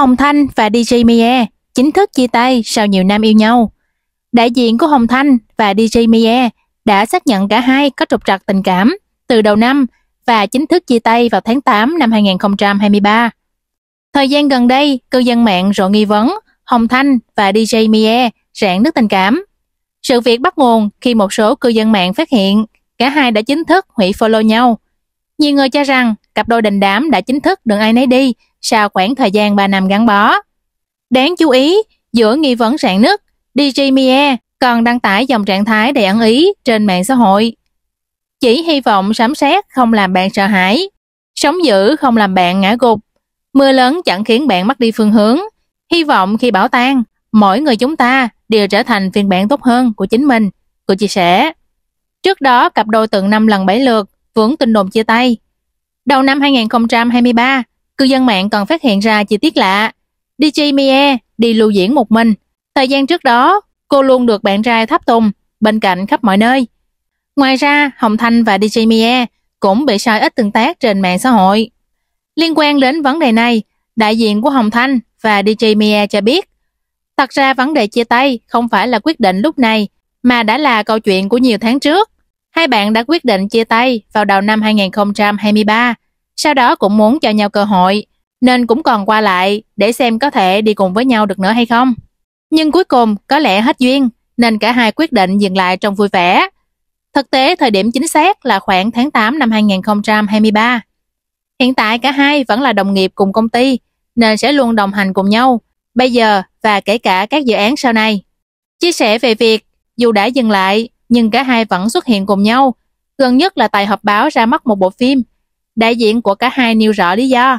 Hồng Thanh và DJ Mie chính thức chia tay sau nhiều năm yêu nhau. Đại diện của Hồng Thanh và DJ Mie đã xác nhận cả hai có trục trặc tình cảm từ đầu năm và chính thức chia tay vào tháng 8 năm 2023. Thời gian gần đây, cư dân mạng rộ nghi vấn Hồng Thanh và DJ Mie rạn nứt tình cảm. Sự việc bắt nguồn khi một số cư dân mạng phát hiện cả hai đã chính thức hủy follow nhau. Nhiều người cho rằng cặp đôi đình đám đã chính thức đừng ai nấy đi sau khoảng thời gian 3 năm gắn bó. Đáng chú ý, giữa nghi vấn rạn nứt, DJ Mie còn đăng tải dòng trạng thái đầy ẩn ý trên mạng xã hội. Chỉ hy vọng sấm sét không làm bạn sợ hãi, sống dữ không làm bạn ngã gục, mưa lớn chẳng khiến bạn mất đi phương hướng. Hy vọng khi bảo tan, mỗi người chúng ta đều trở thành phiên bản tốt hơn của chính mình, Của chia sẻ. Trước đó, cặp đôi từng năm lần bảy lượt vướng tin đồn chia tay. Đầu năm 2023, Cư dân mạng còn phát hiện ra chi tiết lạ. DJ Mie đi lưu diễn một mình. Thời gian trước đó, cô luôn được bạn trai tháp tùng, bên cạnh khắp mọi nơi. Ngoài ra, Hồng Thanh và DJ Mie cũng bị sai ít tương tác trên mạng xã hội. Liên quan đến vấn đề này, đại diện của Hồng Thanh và DJ Mie cho biết, thật ra vấn đề chia tay không phải là quyết định lúc này, mà đã là câu chuyện của nhiều tháng trước. Hai bạn đã quyết định chia tay vào đầu năm 2023 sau đó cũng muốn cho nhau cơ hội, nên cũng còn qua lại để xem có thể đi cùng với nhau được nữa hay không. Nhưng cuối cùng có lẽ hết duyên, nên cả hai quyết định dừng lại trong vui vẻ. Thực tế thời điểm chính xác là khoảng tháng 8 năm 2023. Hiện tại cả hai vẫn là đồng nghiệp cùng công ty, nên sẽ luôn đồng hành cùng nhau, bây giờ và kể cả các dự án sau này. Chia sẻ về việc, dù đã dừng lại, nhưng cả hai vẫn xuất hiện cùng nhau, gần nhất là tại họp báo ra mắt một bộ phim Đại diện của cả hai nêu rõ lý do.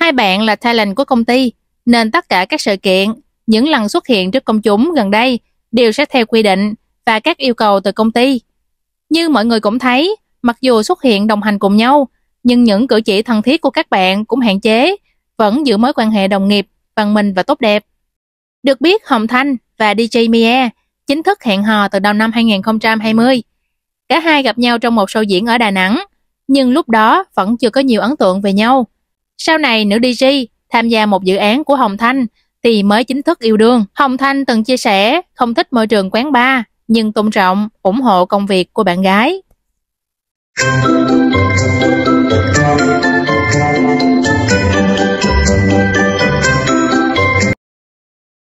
Hai bạn là talent của công ty, nên tất cả các sự kiện, những lần xuất hiện trước công chúng gần đây đều sẽ theo quy định và các yêu cầu từ công ty. Như mọi người cũng thấy, mặc dù xuất hiện đồng hành cùng nhau, nhưng những cử chỉ thân thiết của các bạn cũng hạn chế, vẫn giữ mối quan hệ đồng nghiệp, bằng mình và tốt đẹp. Được biết Hồng Thanh và DJ Mia chính thức hẹn hò từ đầu năm 2020. Cả hai gặp nhau trong một show diễn ở Đà Nẵng nhưng lúc đó vẫn chưa có nhiều ấn tượng về nhau. Sau này nữ DJ tham gia một dự án của Hồng Thanh thì mới chính thức yêu đương. Hồng Thanh từng chia sẻ không thích môi trường quán bar nhưng tôn trọng, ủng hộ công việc của bạn gái.